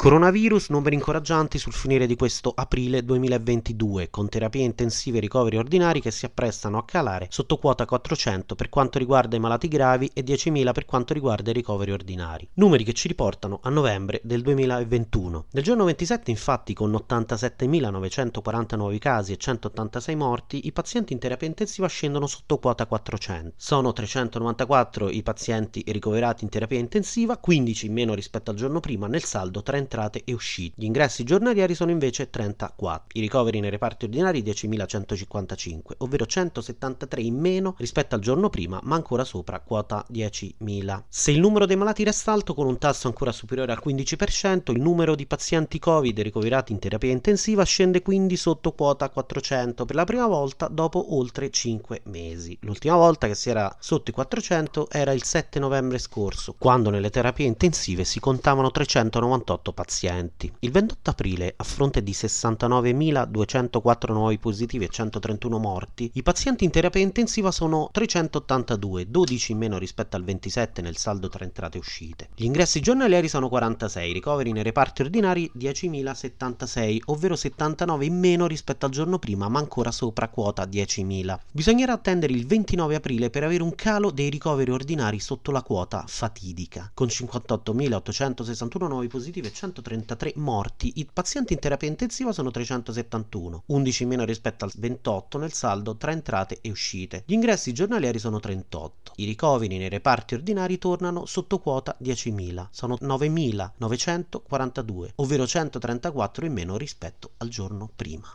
Coronavirus, numeri incoraggianti sul finire di questo aprile 2022, con terapie intensive e ricoveri ordinari che si apprestano a calare sotto quota 400 per quanto riguarda i malati gravi e 10.000 per quanto riguarda i ricoveri ordinari. Numeri che ci riportano a novembre del 2021. Nel giorno 27, infatti, con 87.940 nuovi casi e 186 morti, i pazienti in terapia intensiva scendono sotto quota 400. Sono 394 i pazienti ricoverati in terapia intensiva, 15 in meno rispetto al giorno prima, nel saldo 30 entrate e uscite. Gli ingressi giornalieri sono invece 34. I ricoveri nei reparti ordinari 10.155, ovvero 173 in meno rispetto al giorno prima, ma ancora sopra quota 10.000. Se il numero dei malati resta alto con un tasso ancora superiore al 15%, il numero di pazienti Covid ricoverati in terapia intensiva scende quindi sotto quota 400 per la prima volta dopo oltre 5 mesi. L'ultima volta che si era sotto i 400 era il 7 novembre scorso, quando nelle terapie intensive si contavano 398 pazienti. Il 28 aprile, a fronte di 69.204 nuovi positivi e 131 morti, i pazienti in terapia intensiva sono 382, 12 in meno rispetto al 27 nel saldo tra entrate e uscite. Gli ingressi giornalieri sono 46, i ricoveri nei reparti ordinari 10.076, ovvero 79 in meno rispetto al giorno prima, ma ancora sopra quota 10.000. Bisognerà attendere il 29 aprile per avere un calo dei ricoveri ordinari sotto la quota fatidica, con 58.861 nuovi positivi e 100 333 morti, i pazienti in terapia intensiva sono 371, 11 meno rispetto al 28 nel saldo tra entrate e uscite. Gli ingressi giornalieri sono 38. I ricoveri nei reparti ordinari tornano sotto quota 10.000, sono 9.942, ovvero 134 in meno rispetto al giorno prima.